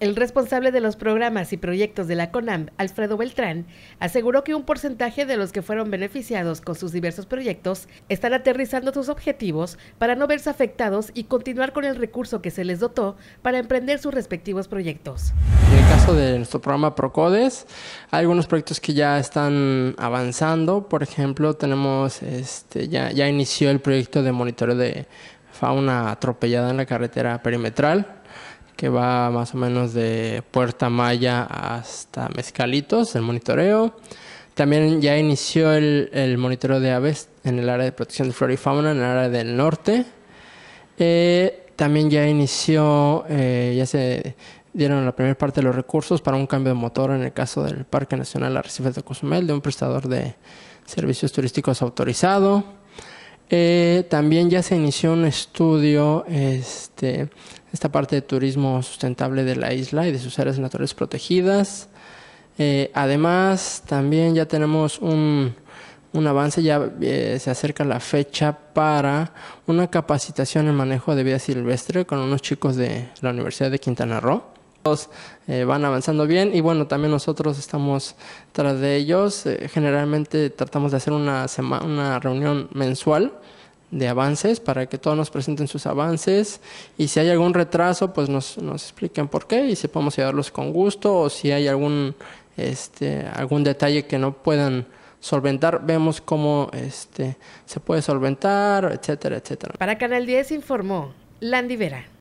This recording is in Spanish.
El responsable de los programas y proyectos de la CONAM, Alfredo Beltrán, aseguró que un porcentaje de los que fueron beneficiados con sus diversos proyectos están aterrizando sus objetivos para no verse afectados y continuar con el recurso que se les dotó para emprender sus respectivos proyectos. En el caso de nuestro programa Procodes, hay algunos proyectos que ya están avanzando. Por ejemplo, tenemos, este, ya, ya inició el proyecto de monitoreo de fauna atropellada en la carretera perimetral que va más o menos de Puerta Maya hasta Mezcalitos, el monitoreo. También ya inició el, monitoreo de aves en el área de protección de flora y fauna, en el área del norte. Eh, también ya inició, eh, ya se dieron la primera parte de los recursos para un cambio de motor en el caso del Parque Nacional Arrecifes de Cozumel, de un prestador de servicios turísticos autorizado. Eh, también ya se inició un estudio, este, esta parte de turismo sustentable de la isla y de sus áreas naturales protegidas. Eh, además, también ya tenemos un, avance, ya eh, se acerca la fecha para una capacitación en manejo de vida silvestre con unos chicos de la Universidad de Quintana Roo. Eh, van avanzando bien y bueno, también nosotros estamos tras de ellos. Eh, generalmente tratamos de hacer una, una reunión mensual de avances para que todos nos presenten sus avances y si hay algún retraso pues nos, nos expliquen por qué y si podemos ayudarlos con gusto o si hay algún este algún detalle que no puedan solventar, vemos cómo este se puede solventar, etcétera, etcétera. Para Canal 10 informó Landy Vera.